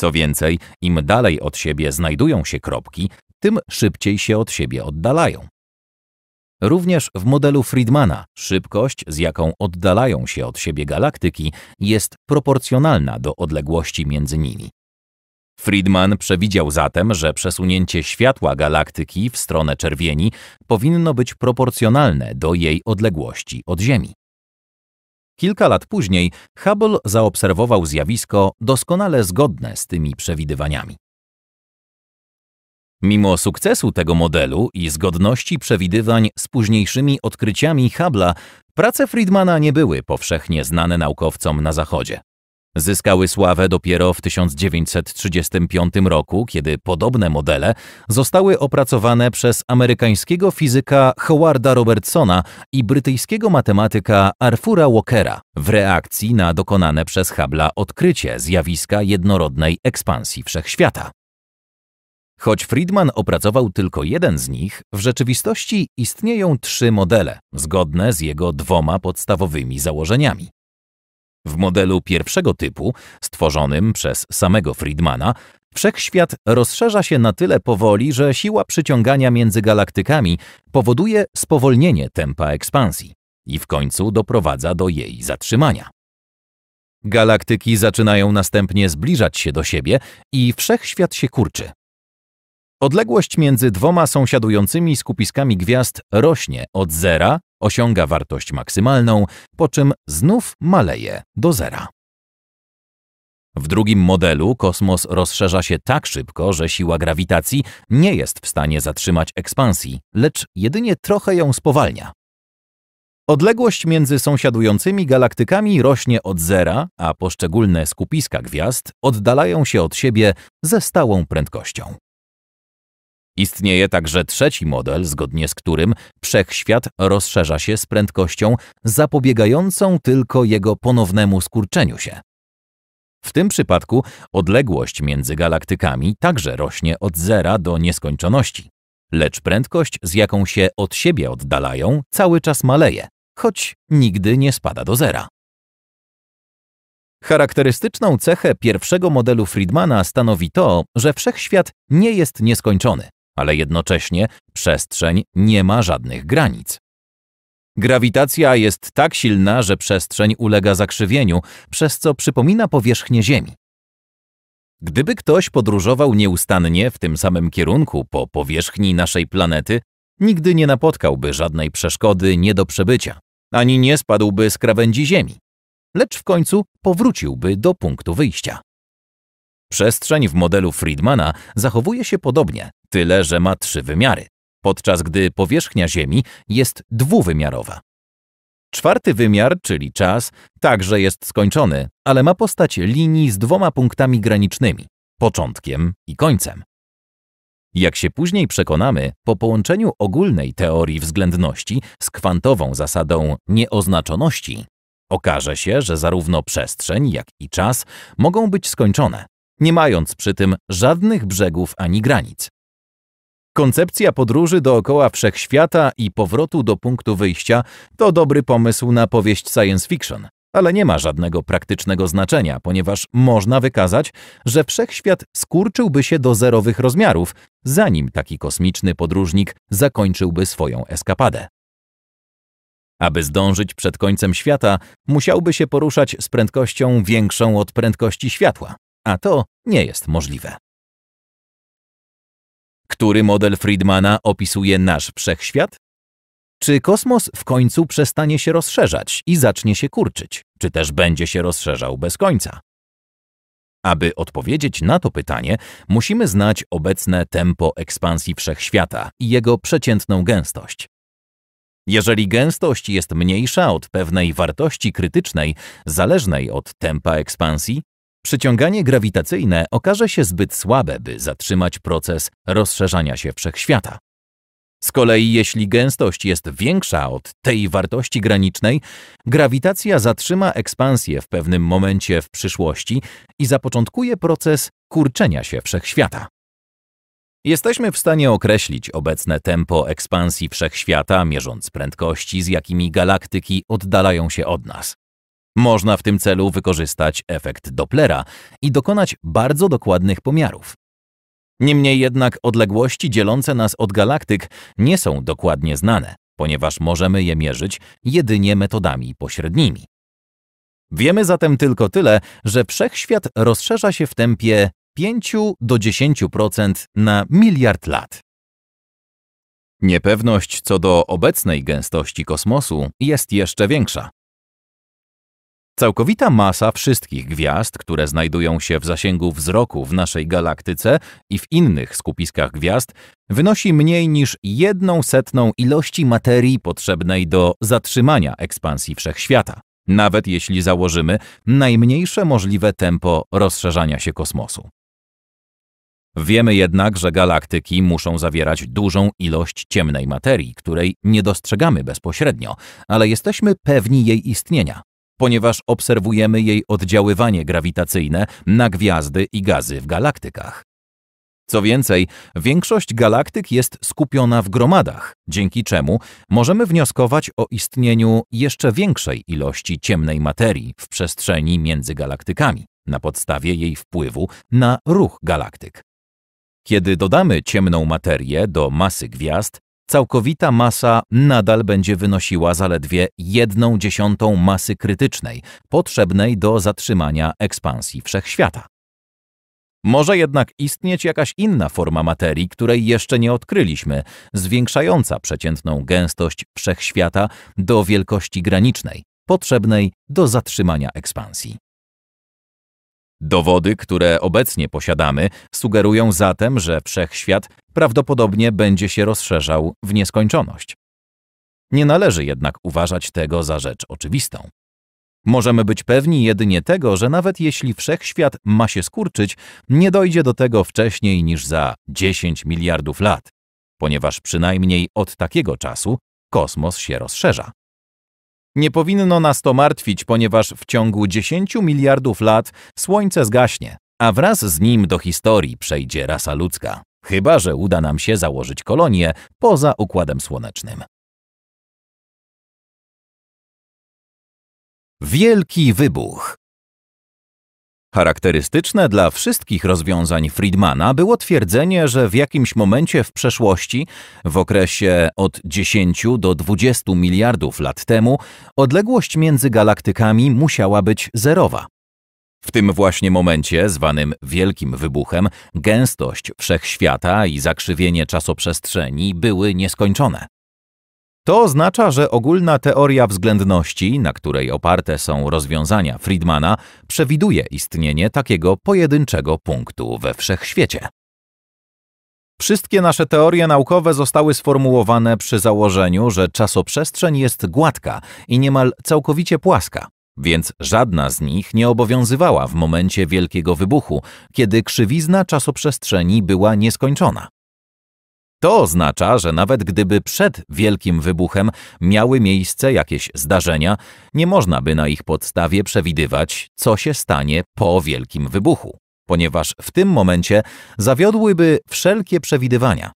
Co więcej, im dalej od siebie znajdują się kropki, tym szybciej się od siebie oddalają. Również w modelu Friedmana szybkość, z jaką oddalają się od siebie galaktyki, jest proporcjonalna do odległości między nimi. Friedman przewidział zatem, że przesunięcie światła galaktyki w stronę czerwieni powinno być proporcjonalne do jej odległości od Ziemi. Kilka lat później Hubble zaobserwował zjawisko doskonale zgodne z tymi przewidywaniami. Mimo sukcesu tego modelu i zgodności przewidywań z późniejszymi odkryciami Habla, prace Friedmana nie były powszechnie znane naukowcom na Zachodzie. Zyskały sławę dopiero w 1935 roku, kiedy podobne modele zostały opracowane przez amerykańskiego fizyka Howarda Robertsona i brytyjskiego matematyka Arthura Walkera w reakcji na dokonane przez Habla odkrycie zjawiska jednorodnej ekspansji wszechświata. Choć Friedman opracował tylko jeden z nich, w rzeczywistości istnieją trzy modele, zgodne z jego dwoma podstawowymi założeniami. W modelu pierwszego typu, stworzonym przez samego Friedmana, wszechświat rozszerza się na tyle powoli, że siła przyciągania między galaktykami powoduje spowolnienie tempa ekspansji i w końcu doprowadza do jej zatrzymania. Galaktyki zaczynają następnie zbliżać się do siebie i wszechświat się kurczy, Odległość między dwoma sąsiadującymi skupiskami gwiazd rośnie od zera, osiąga wartość maksymalną, po czym znów maleje do zera. W drugim modelu kosmos rozszerza się tak szybko, że siła grawitacji nie jest w stanie zatrzymać ekspansji, lecz jedynie trochę ją spowalnia. Odległość między sąsiadującymi galaktykami rośnie od zera, a poszczególne skupiska gwiazd oddalają się od siebie ze stałą prędkością. Istnieje także trzeci model, zgodnie z którym wszechświat rozszerza się z prędkością zapobiegającą tylko jego ponownemu skurczeniu się. W tym przypadku odległość między galaktykami także rośnie od zera do nieskończoności, lecz prędkość, z jaką się od siebie oddalają, cały czas maleje, choć nigdy nie spada do zera. Charakterystyczną cechę pierwszego modelu Friedmana stanowi to, że wszechświat nie jest nieskończony ale jednocześnie przestrzeń nie ma żadnych granic. Grawitacja jest tak silna, że przestrzeń ulega zakrzywieniu, przez co przypomina powierzchnię Ziemi. Gdyby ktoś podróżował nieustannie w tym samym kierunku po powierzchni naszej planety, nigdy nie napotkałby żadnej przeszkody nie do przebycia, ani nie spadłby z krawędzi Ziemi, lecz w końcu powróciłby do punktu wyjścia. Przestrzeń w modelu Friedmana zachowuje się podobnie, tyle że ma trzy wymiary, podczas gdy powierzchnia Ziemi jest dwuwymiarowa. Czwarty wymiar, czyli czas, także jest skończony, ale ma postać linii z dwoma punktami granicznymi początkiem i końcem. Jak się później przekonamy, po połączeniu ogólnej teorii względności z kwantową zasadą nieoznaczoności, okaże się, że zarówno przestrzeń, jak i czas mogą być skończone, nie mając przy tym żadnych brzegów ani granic. Koncepcja podróży dookoła wszechświata i powrotu do punktu wyjścia to dobry pomysł na powieść science fiction, ale nie ma żadnego praktycznego znaczenia, ponieważ można wykazać, że wszechświat skurczyłby się do zerowych rozmiarów, zanim taki kosmiczny podróżnik zakończyłby swoją eskapadę. Aby zdążyć przed końcem świata, musiałby się poruszać z prędkością większą od prędkości światła, a to nie jest możliwe. Który model Friedmana opisuje nasz wszechświat? Czy kosmos w końcu przestanie się rozszerzać i zacznie się kurczyć, czy też będzie się rozszerzał bez końca? Aby odpowiedzieć na to pytanie, musimy znać obecne tempo ekspansji wszechświata i jego przeciętną gęstość. Jeżeli gęstość jest mniejsza od pewnej wartości krytycznej, zależnej od tempa ekspansji, Przyciąganie grawitacyjne okaże się zbyt słabe, by zatrzymać proces rozszerzania się wszechświata. Z kolei jeśli gęstość jest większa od tej wartości granicznej, grawitacja zatrzyma ekspansję w pewnym momencie w przyszłości i zapoczątkuje proces kurczenia się wszechświata. Jesteśmy w stanie określić obecne tempo ekspansji wszechświata, mierząc prędkości, z jakimi galaktyki oddalają się od nas. Można w tym celu wykorzystać efekt Dopplera i dokonać bardzo dokładnych pomiarów. Niemniej jednak odległości dzielące nas od galaktyk nie są dokładnie znane, ponieważ możemy je mierzyć jedynie metodami pośrednimi. Wiemy zatem tylko tyle, że wszechświat rozszerza się w tempie 5 do 10% na miliard lat. Niepewność co do obecnej gęstości kosmosu jest jeszcze większa, Całkowita masa wszystkich gwiazd, które znajdują się w zasięgu wzroku w naszej galaktyce i w innych skupiskach gwiazd, wynosi mniej niż jedną setną ilości materii potrzebnej do zatrzymania ekspansji wszechświata, nawet jeśli założymy najmniejsze możliwe tempo rozszerzania się kosmosu. Wiemy jednak, że galaktyki muszą zawierać dużą ilość ciemnej materii, której nie dostrzegamy bezpośrednio, ale jesteśmy pewni jej istnienia ponieważ obserwujemy jej oddziaływanie grawitacyjne na gwiazdy i gazy w galaktykach. Co więcej, większość galaktyk jest skupiona w gromadach, dzięki czemu możemy wnioskować o istnieniu jeszcze większej ilości ciemnej materii w przestrzeni między galaktykami na podstawie jej wpływu na ruch galaktyk. Kiedy dodamy ciemną materię do masy gwiazd, całkowita masa nadal będzie wynosiła zaledwie jedną dziesiątą masy krytycznej potrzebnej do zatrzymania ekspansji wszechświata. Może jednak istnieć jakaś inna forma materii, której jeszcze nie odkryliśmy, zwiększająca przeciętną gęstość wszechświata do wielkości granicznej, potrzebnej do zatrzymania ekspansji. Dowody, które obecnie posiadamy, sugerują zatem, że wszechświat prawdopodobnie będzie się rozszerzał w nieskończoność. Nie należy jednak uważać tego za rzecz oczywistą. Możemy być pewni jedynie tego, że nawet jeśli wszechświat ma się skurczyć, nie dojdzie do tego wcześniej niż za 10 miliardów lat, ponieważ przynajmniej od takiego czasu kosmos się rozszerza. Nie powinno nas to martwić, ponieważ w ciągu 10 miliardów lat Słońce zgaśnie, a wraz z nim do historii przejdzie rasa ludzka. Chyba, że uda nam się założyć kolonię poza Układem Słonecznym. Wielki wybuch Charakterystyczne dla wszystkich rozwiązań Friedmana było twierdzenie, że w jakimś momencie w przeszłości, w okresie od 10 do 20 miliardów lat temu, odległość między galaktykami musiała być zerowa. W tym właśnie momencie, zwanym Wielkim Wybuchem, gęstość wszechświata i zakrzywienie czasoprzestrzeni były nieskończone. To oznacza, że ogólna teoria względności, na której oparte są rozwiązania Friedmana, przewiduje istnienie takiego pojedynczego punktu we wszechświecie. Wszystkie nasze teorie naukowe zostały sformułowane przy założeniu, że czasoprzestrzeń jest gładka i niemal całkowicie płaska, więc żadna z nich nie obowiązywała w momencie Wielkiego Wybuchu, kiedy krzywizna czasoprzestrzeni była nieskończona. To oznacza, że nawet gdyby przed wielkim wybuchem miały miejsce jakieś zdarzenia, nie można by na ich podstawie przewidywać, co się stanie po wielkim wybuchu, ponieważ w tym momencie zawiodłyby wszelkie przewidywania.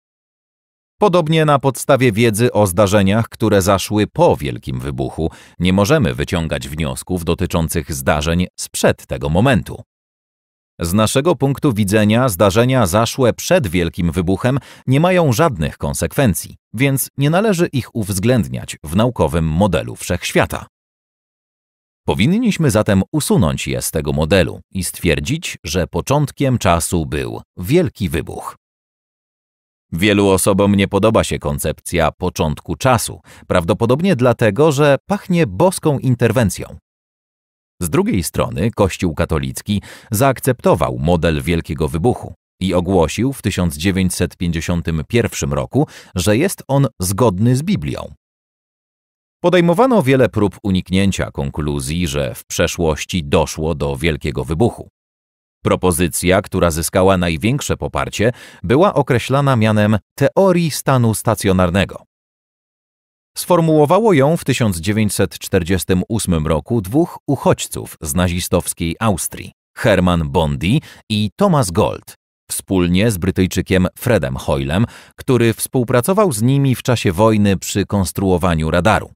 Podobnie na podstawie wiedzy o zdarzeniach, które zaszły po wielkim wybuchu, nie możemy wyciągać wniosków dotyczących zdarzeń sprzed tego momentu. Z naszego punktu widzenia zdarzenia zaszłe przed wielkim wybuchem nie mają żadnych konsekwencji, więc nie należy ich uwzględniać w naukowym modelu wszechświata. Powinniśmy zatem usunąć je z tego modelu i stwierdzić, że początkiem czasu był wielki wybuch. Wielu osobom nie podoba się koncepcja początku czasu, prawdopodobnie dlatego, że pachnie boską interwencją. Z drugiej strony Kościół katolicki zaakceptował model Wielkiego Wybuchu i ogłosił w 1951 roku, że jest on zgodny z Biblią. Podejmowano wiele prób uniknięcia konkluzji, że w przeszłości doszło do Wielkiego Wybuchu. Propozycja, która zyskała największe poparcie, była określana mianem teorii stanu stacjonarnego. Sformułowało ją w 1948 roku dwóch uchodźców z nazistowskiej Austrii, Hermann Bondi i Thomas Gold, wspólnie z Brytyjczykiem Fredem Hoylem, który współpracował z nimi w czasie wojny przy konstruowaniu radaru.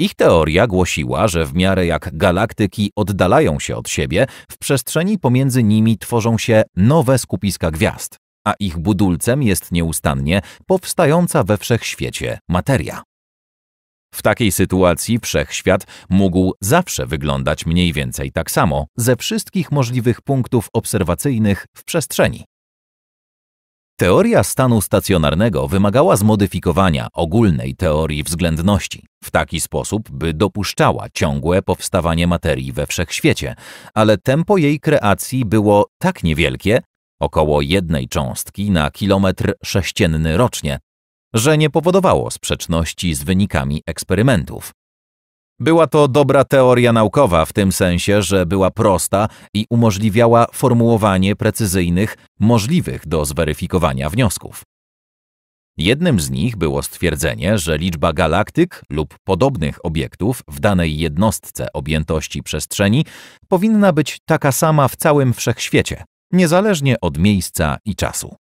Ich teoria głosiła, że w miarę jak galaktyki oddalają się od siebie, w przestrzeni pomiędzy nimi tworzą się nowe skupiska gwiazd a ich budulcem jest nieustannie powstająca we wszechświecie materia. W takiej sytuacji wszechświat mógł zawsze wyglądać mniej więcej tak samo ze wszystkich możliwych punktów obserwacyjnych w przestrzeni. Teoria stanu stacjonarnego wymagała zmodyfikowania ogólnej teorii względności w taki sposób, by dopuszczała ciągłe powstawanie materii we wszechświecie, ale tempo jej kreacji było tak niewielkie, około jednej cząstki na kilometr sześcienny rocznie, że nie powodowało sprzeczności z wynikami eksperymentów. Była to dobra teoria naukowa w tym sensie, że była prosta i umożliwiała formułowanie precyzyjnych, możliwych do zweryfikowania wniosków. Jednym z nich było stwierdzenie, że liczba galaktyk lub podobnych obiektów w danej jednostce objętości przestrzeni powinna być taka sama w całym wszechświecie, niezależnie od miejsca i czasu.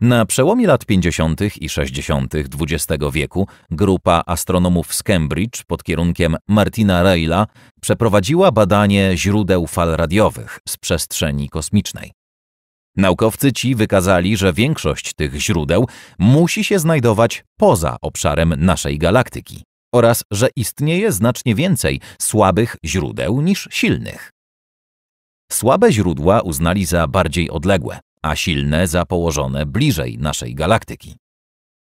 Na przełomie lat 50. i 60. XX wieku grupa astronomów z Cambridge pod kierunkiem Martina Rayla przeprowadziła badanie źródeł fal radiowych z przestrzeni kosmicznej. Naukowcy ci wykazali, że większość tych źródeł musi się znajdować poza obszarem naszej galaktyki oraz że istnieje znacznie więcej słabych źródeł niż silnych. Słabe źródła uznali za bardziej odległe, a silne za położone bliżej naszej galaktyki.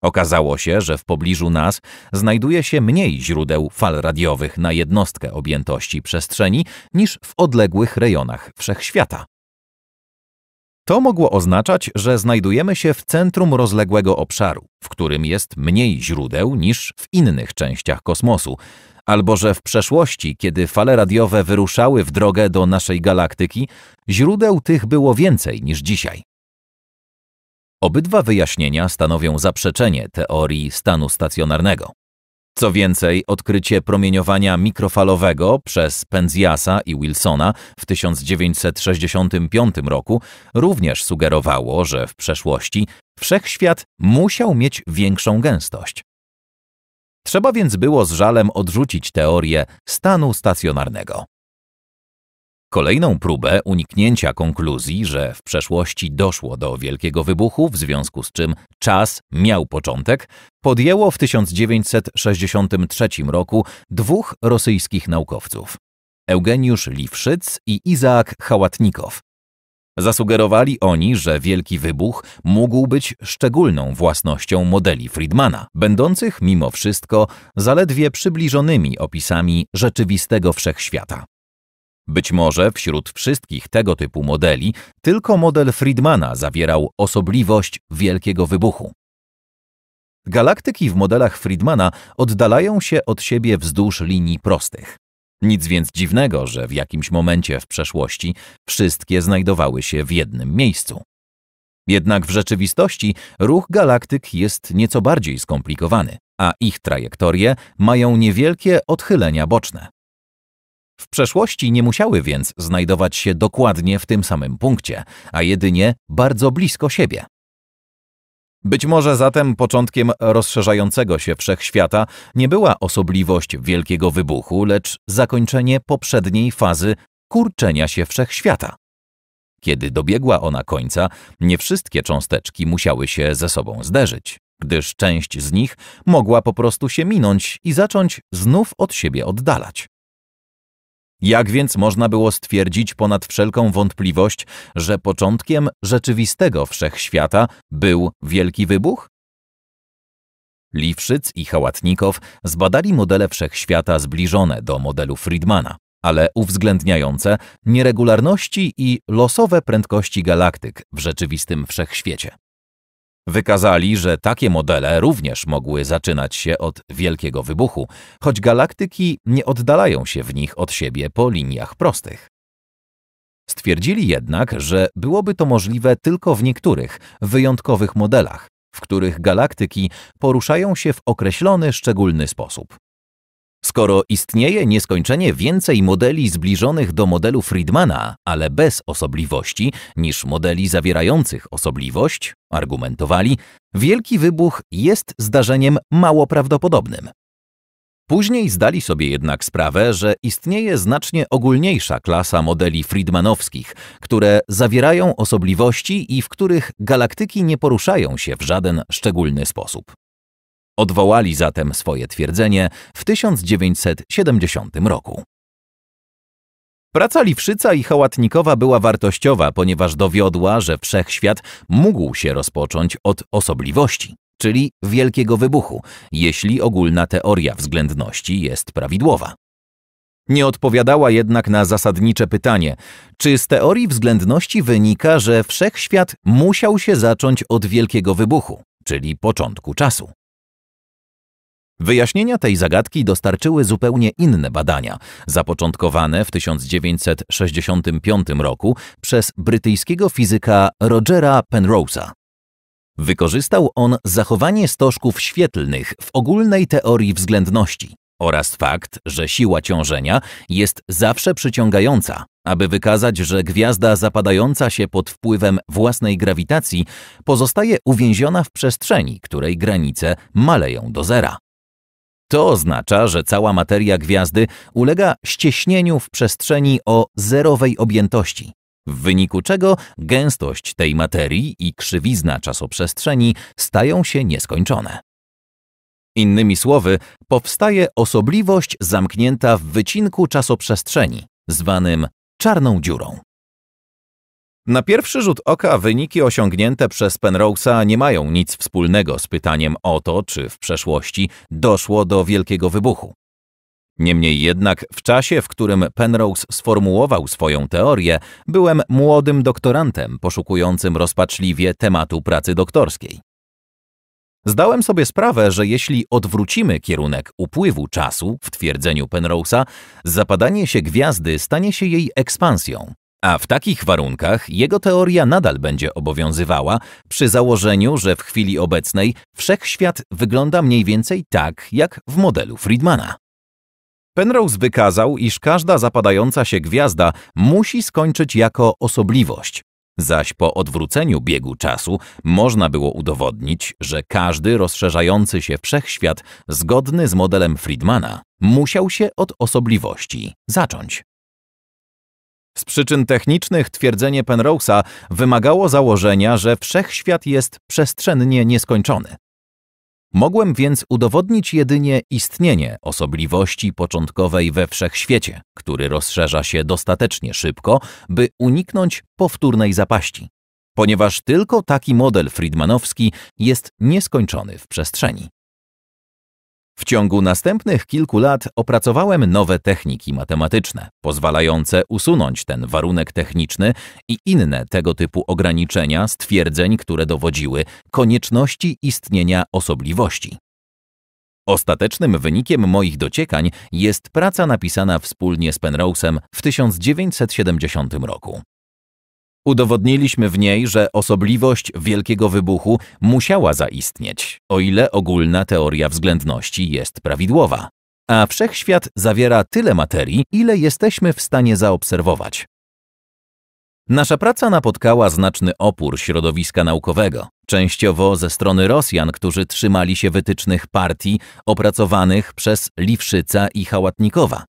Okazało się, że w pobliżu nas znajduje się mniej źródeł fal radiowych na jednostkę objętości przestrzeni niż w odległych rejonach wszechświata. To mogło oznaczać, że znajdujemy się w centrum rozległego obszaru, w którym jest mniej źródeł niż w innych częściach kosmosu, albo że w przeszłości, kiedy fale radiowe wyruszały w drogę do naszej galaktyki, źródeł tych było więcej niż dzisiaj. Obydwa wyjaśnienia stanowią zaprzeczenie teorii stanu stacjonarnego. Co więcej, odkrycie promieniowania mikrofalowego przez Penziasa i Wilsona w 1965 roku również sugerowało, że w przeszłości wszechświat musiał mieć większą gęstość. Trzeba więc było z żalem odrzucić teorię stanu stacjonarnego. Kolejną próbę uniknięcia konkluzji, że w przeszłości doszło do wielkiego wybuchu, w związku z czym czas miał początek, podjęło w 1963 roku dwóch rosyjskich naukowców. Eugeniusz Liwszyc i Izaak Hałatnikow, Zasugerowali oni, że Wielki Wybuch mógł być szczególną własnością modeli Friedmana, będących mimo wszystko zaledwie przybliżonymi opisami rzeczywistego wszechświata. Być może wśród wszystkich tego typu modeli tylko model Friedmana zawierał osobliwość Wielkiego Wybuchu. Galaktyki w modelach Friedmana oddalają się od siebie wzdłuż linii prostych. Nic więc dziwnego, że w jakimś momencie w przeszłości wszystkie znajdowały się w jednym miejscu. Jednak w rzeczywistości ruch galaktyk jest nieco bardziej skomplikowany, a ich trajektorie mają niewielkie odchylenia boczne. W przeszłości nie musiały więc znajdować się dokładnie w tym samym punkcie, a jedynie bardzo blisko siebie. Być może zatem początkiem rozszerzającego się wszechświata nie była osobliwość wielkiego wybuchu, lecz zakończenie poprzedniej fazy kurczenia się wszechświata. Kiedy dobiegła ona końca, nie wszystkie cząsteczki musiały się ze sobą zderzyć, gdyż część z nich mogła po prostu się minąć i zacząć znów od siebie oddalać. Jak więc można było stwierdzić ponad wszelką wątpliwość, że początkiem rzeczywistego wszechświata był Wielki Wybuch? Liwszyc i Hałatnikow zbadali modele wszechświata zbliżone do modelu Friedmana, ale uwzględniające nieregularności i losowe prędkości galaktyk w rzeczywistym wszechświecie. Wykazali, że takie modele również mogły zaczynać się od wielkiego wybuchu, choć galaktyki nie oddalają się w nich od siebie po liniach prostych. Stwierdzili jednak, że byłoby to możliwe tylko w niektórych, wyjątkowych modelach, w których galaktyki poruszają się w określony, szczególny sposób. Skoro istnieje nieskończenie więcej modeli zbliżonych do modelu Friedmana, ale bez osobliwości, niż modeli zawierających osobliwość, argumentowali, wielki wybuch jest zdarzeniem mało prawdopodobnym. Później zdali sobie jednak sprawę, że istnieje znacznie ogólniejsza klasa modeli Friedmanowskich, które zawierają osobliwości i w których galaktyki nie poruszają się w żaden szczególny sposób. Odwołali zatem swoje twierdzenie w 1970 roku. Praca Liwszyca i Hałatnikowa była wartościowa, ponieważ dowiodła, że wszechświat mógł się rozpocząć od osobliwości, czyli wielkiego wybuchu, jeśli ogólna teoria względności jest prawidłowa. Nie odpowiadała jednak na zasadnicze pytanie, czy z teorii względności wynika, że wszechświat musiał się zacząć od wielkiego wybuchu, czyli początku czasu. Wyjaśnienia tej zagadki dostarczyły zupełnie inne badania, zapoczątkowane w 1965 roku przez brytyjskiego fizyka Rogera Penrose'a. Wykorzystał on zachowanie stożków świetlnych w ogólnej teorii względności oraz fakt, że siła ciążenia jest zawsze przyciągająca, aby wykazać, że gwiazda zapadająca się pod wpływem własnej grawitacji pozostaje uwięziona w przestrzeni, której granice maleją do zera. To oznacza, że cała materia gwiazdy ulega ścieśnieniu w przestrzeni o zerowej objętości, w wyniku czego gęstość tej materii i krzywizna czasoprzestrzeni stają się nieskończone. Innymi słowy, powstaje osobliwość zamknięta w wycinku czasoprzestrzeni, zwanym czarną dziurą. Na pierwszy rzut oka wyniki osiągnięte przez Penrose'a nie mają nic wspólnego z pytaniem o to, czy w przeszłości doszło do wielkiego wybuchu. Niemniej jednak w czasie, w którym Penrose sformułował swoją teorię, byłem młodym doktorantem poszukującym rozpaczliwie tematu pracy doktorskiej. Zdałem sobie sprawę, że jeśli odwrócimy kierunek upływu czasu, w twierdzeniu Penrose'a, zapadanie się gwiazdy stanie się jej ekspansją, a w takich warunkach jego teoria nadal będzie obowiązywała przy założeniu, że w chwili obecnej wszechświat wygląda mniej więcej tak jak w modelu Friedmana. Penrose wykazał, iż każda zapadająca się gwiazda musi skończyć jako osobliwość. Zaś po odwróceniu biegu czasu można było udowodnić, że każdy rozszerzający się wszechświat zgodny z modelem Friedmana musiał się od osobliwości zacząć. Z przyczyn technicznych twierdzenie Penrose'a wymagało założenia, że wszechświat jest przestrzennie nieskończony. Mogłem więc udowodnić jedynie istnienie osobliwości początkowej we wszechświecie, który rozszerza się dostatecznie szybko, by uniknąć powtórnej zapaści, ponieważ tylko taki model Friedmanowski jest nieskończony w przestrzeni. W ciągu następnych kilku lat opracowałem nowe techniki matematyczne, pozwalające usunąć ten warunek techniczny i inne tego typu ograniczenia stwierdzeń, które dowodziły konieczności istnienia osobliwości. Ostatecznym wynikiem moich dociekań jest praca napisana wspólnie z Penrose'em w 1970 roku. Udowodniliśmy w niej, że osobliwość Wielkiego Wybuchu musiała zaistnieć, o ile ogólna teoria względności jest prawidłowa. A wszechświat zawiera tyle materii, ile jesteśmy w stanie zaobserwować. Nasza praca napotkała znaczny opór środowiska naukowego, częściowo ze strony Rosjan, którzy trzymali się wytycznych partii opracowanych przez Liwszyca i Hałatnikowa,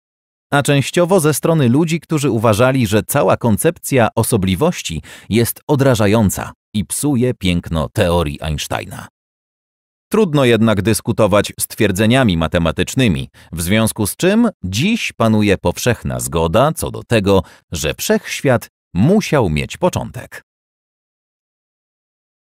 a częściowo ze strony ludzi, którzy uważali, że cała koncepcja osobliwości jest odrażająca i psuje piękno teorii Einsteina. Trudno jednak dyskutować z twierdzeniami matematycznymi, w związku z czym dziś panuje powszechna zgoda co do tego, że wszechświat musiał mieć początek.